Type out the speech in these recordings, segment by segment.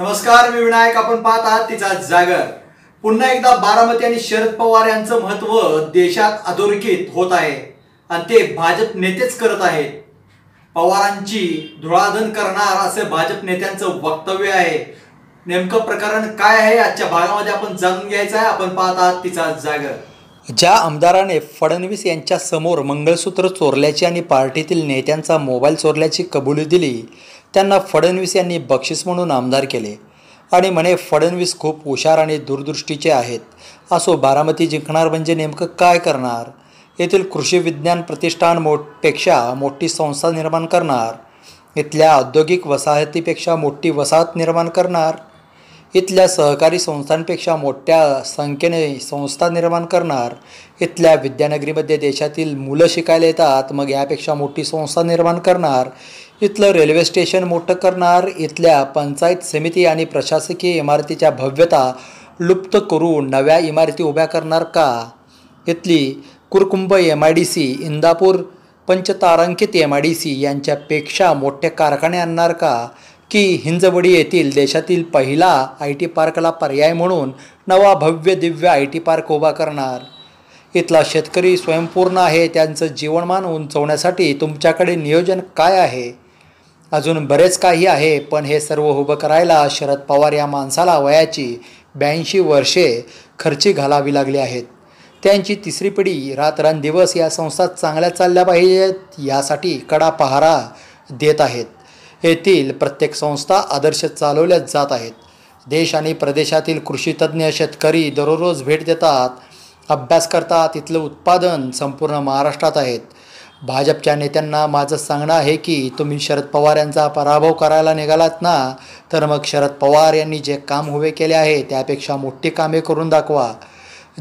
नमस्कार मी विनायक आपण पाहत आहात तिचा जागर पुन्हा एकदा बारामती आणि शरद पवार यांचं महत्व देशात अधोरेखित होत आहे आणि ते भाजप नेतेच करत आहेत पवारांची धुळाधन करणार असे भाजप नेत्यांचं वक्तव्य आहे नेमकं प्रकरण काय आहे आजच्या भागामध्ये आपण जाणून घ्यायचं आहे आपण पाहत आहात तिचा जागर ज्या आमदाराने फडणवीस यांच्या समोर मंगळसूत्र चोरल्याची आणि पार्टीतील नेत्यांचा मोबाईल चोरल्याची कबुली दिली त्यांना फडणवीस यांनी बक्षीस म्हणून आमदार केले आणि म्हणे फडणवीस खूप हुशार आणि दूरदृष्टीचे आहेत असो बारामती जिंकणार म्हणजे नेमकं काय करणार येथील कृषी विज्ञान प्रतिष्ठान मोठपेक्षा मोठी संस्था निर्माण करणार इथल्या औद्योगिक वसाहतीपेक्षा मोठी वसाहत निर्माण करणार इथल्या सहकारी संस्थांपेक्षा मोठ्या संख्येने संस्था निर्माण करणार इथल्या विद्यानगरीमध्ये देशातील मुलं शिकायला येतात मग यापेक्षा मोठी संस्था निर्माण करणार इथलं रेल्वे स्टेशन मोठं करणार इथल्या पंचायत समिती आणि प्रशासकीय इमारतीच्या भव्यता लुप्त करून नव्या इमारती उभ्या करणार का इथली Kurkumbh M I D C Indapur पंचतारांकित एम आय डी सी यांच्यापेक्षा मोठे कारखाने आणणार का की हिंजवडी येथील देशातील पहिला आय टी पार्कला पर्याय म्हणून नवा भव्य दिव्य आय टी पार्क उभा करणार इथला शेतकरी स्वयंपूर्ण आहे त्यांचं जीवनमान उंचवण्यासाठी तुमच्याकडे नियोजन काय आहे अजून बरेच काही आहे पण हे सर्व उभं करायला शरद पवार या माणसाला वयाची ब्याऐंशी वर्षे खर्ची घालावी लागली आहेत त्यांची तिसरी पिढी रात्रंदिवस या संस्था चांगल्या चालल्या पाहिजेत यासाठी कडा पहारा देत आहेत येथील प्रत्येक संस्था आदर्श चालवल्या जात आहेत देश आणि प्रदेशातील कृषीतज्ञ शेतकरी दररोज भेट देतात अभ्यास करतात तिथलं उत्पादन संपूर्ण महाराष्ट्रात आहेत भाजपच्या नेत्यांना माझं सांगणं आहे की तुम्ही शरद पवार यांचा पराभव करायला निघालात ना तर मग शरद पवार यांनी जे काम उभे केले आहे त्यापेक्षा मोठी कामे करून दाखवा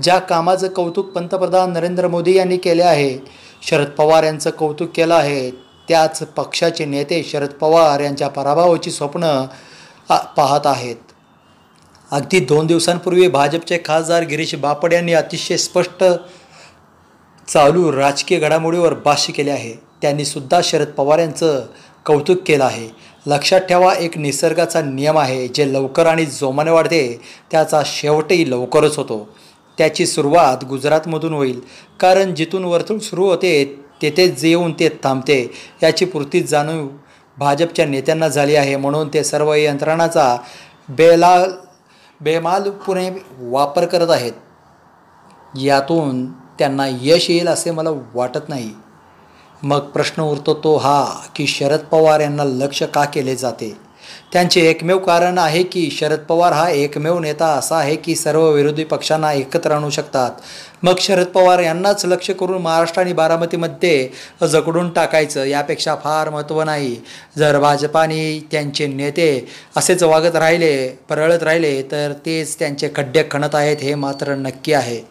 ज्या कामाचं कौतुक पंतप्रधान नरेंद्र मोदी यांनी केले आहे शरद पवार यांचं कौतुक केलं आहे त्याच पक्षाचे नेते शरद पवार यांच्या पराभवाची स्वप्न पाहत आहेत अगदी दोन दिवसांपूर्वी भाजपचे खासदार गिरीश बापड यांनी अतिशय स्पष्ट चालू राजकीय घडामोडीवर भाष्य केले आहे त्यांनी सुद्धा शरद पवार यांचं कौतुक केलं आहे लक्षात ठेवा एक निसर्गाचा नियम आहे जे लवकर आणि जोमाने वाढते त्याचा शेवटही लवकरच होतो त्याची सुरुवात गुजरातमधून होईल कारण जिथून वर्तुळ सुरू होते तेथेच जे येऊन ते थांबते याची पूर्ती जाणून भाजपच्या नेत्यांना झाली आहे म्हणून ते सर्व यंत्रणाचा बेला बेमालपुणे वापर करत आहेत यातून त्यांना यश येईल असे मला वाटत नाही मग प्रश्न उरतो तो हा की शरद पवार यांना लक्ष का केले जाते त्यांचे एकमेव कारण आहे की शरद पवार हा एकमेव नेता असा आहे की सर्व विरोधी पक्षांना एकत्र आणू शकतात मग शरद पवार यांनाच लक्ष करून महाराष्ट्र आणि बारामतीमध्ये जगडून टाकायचं यापेक्षा फार महत्त्व नाही जर भाजपाने त्यांचे नेते असेच वागत राहिले परळत राहिले तर तेच त्यांचे खड्डे खणत आहेत हे मात्र नक्की आहे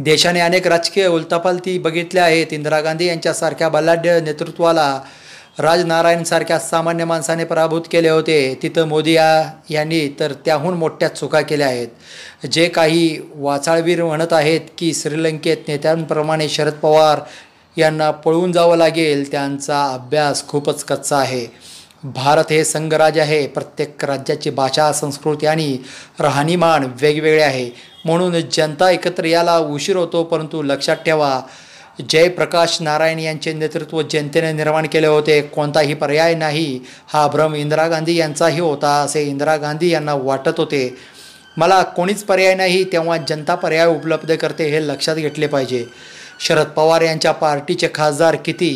देशाने अनेक राजकीय उलतापालती बघितल्या आहेत इंदिरा गांधी यांच्यासारख्या बलाढ्य नेतृत्वाला राजनारायणसारख्या सामान्य माणसाने पराभूत केले होते तिथं मोदी यांनी तर त्याहून मोठ्या चुका केल्या आहेत जे काही वाचाळवीर म्हणत आहेत की श्रीलंकेत नेत्यांप्रमाणे शरद पवार यांना पळून जावं लागेल त्यांचा अभ्यास खूपच कच्चा आहे भारत हे संघराज्य आहे प्रत्येक राज्याची भाषा संस्कृती आणि राहणीमान वेगवेगळे आहे म्हणून जनता एकत्र याला उशीर होतो परंतु लक्षात ठेवा जयप्रकाश नारायण यांचे नेतृत्व जनतेने निर्माण केले होते कोणताही पर्याय नाही हा भ्रम इंदिरा गांधी यांचाही होता असे इंदिरा गांधी यांना वाटत होते मला कोणीच पर्याय नाही तेव्हा जनता पर्याय उपलब्ध करते हे लक्षात घेतले पाहिजे शरद पवार यांच्या पार्टीचे खासदार किती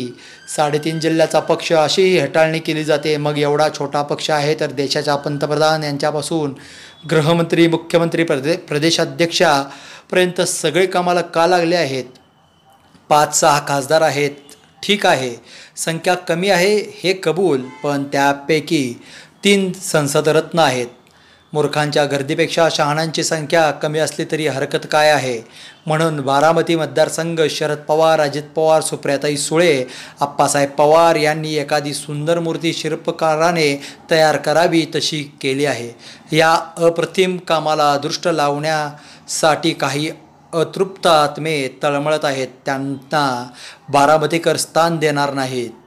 साडेतीन जिल्ह्याचा पक्ष अशीही हटाळणी केली जाते मग एवढा छोटा पक्ष आहे तर देशाच्या पंतप्रधान यांच्यापासून गृहमंत्री मुख्यमंत्री प्रदे प्रदेशाध्यक्षापर्यंत सगळे कामाला का लागले आहेत पाच सहा खासदार आहेत ठीक आहे संख्या कमी आहे हे कबूल पण त्यापैकी तीन संसदरत्न आहेत मूर्खांच्या गर्दीपेक्षा शहाणांची संख्या कमी असली तरी हरकत काय आहे म्हणून बारामती मतदारसंघ शरद पवार अजित पवार सुप्रियाताई सुळे आप्पासाहेब पवार यांनी एखादी सुंदर मूर्ती शिल्पकाराने तयार करावी तशी केली आहे या अप्रतिम कामाला दृष्ट लावण्यासाठी काही अतृप्त आत्मे तळमळत आहेत त्यांना बारामतीकर स्थान देणार नाहीत